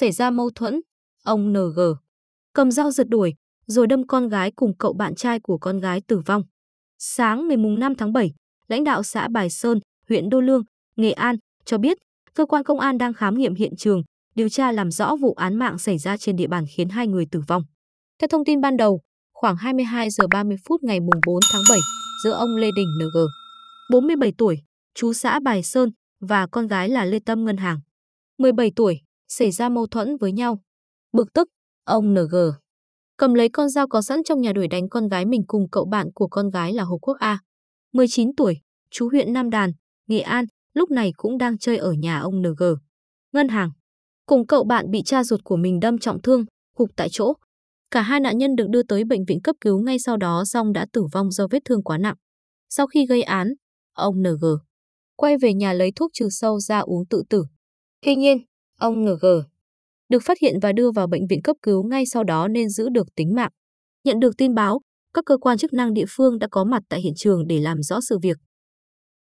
xảy ra mâu thuẫn, ông NG cầm dao rượt đuổi rồi đâm con gái cùng cậu bạn trai của con gái tử vong. Sáng ngày 5 tháng 7, lãnh đạo xã Bài Sơn, huyện Đô Lương, Nghệ An cho biết cơ quan công an đang khám nghiệm hiện trường, điều tra làm rõ vụ án mạng xảy ra trên địa bàn khiến hai người tử vong. Theo thông tin ban đầu, khoảng 22 giờ 30 phút ngày 4 tháng 7, giữa ông Lê Đình NG, 47 tuổi, chú xã Bài Sơn và con gái là Lê Tâm Ngân Hàng, 17 tuổi, xảy ra mâu thuẫn với nhau. Bực tức, ông NG cầm lấy con dao có sẵn trong nhà đuổi đánh con gái mình cùng cậu bạn của con gái là Hồ Quốc A. 19 tuổi, chú huyện Nam Đàn, Nghệ An, lúc này cũng đang chơi ở nhà ông NG. Ngân hàng. Cùng cậu bạn bị cha ruột của mình đâm trọng thương, gục tại chỗ. Cả hai nạn nhân được đưa tới bệnh viện cấp cứu ngay sau đó xong đã tử vong do vết thương quá nặng. Sau khi gây án, ông NG quay về nhà lấy thuốc trừ sâu ra uống tự tử. Tuy nhiên, Ông NG được phát hiện và đưa vào bệnh viện cấp cứu ngay sau đó nên giữ được tính mạng. Nhận được tin báo, các cơ quan chức năng địa phương đã có mặt tại hiện trường để làm rõ sự việc.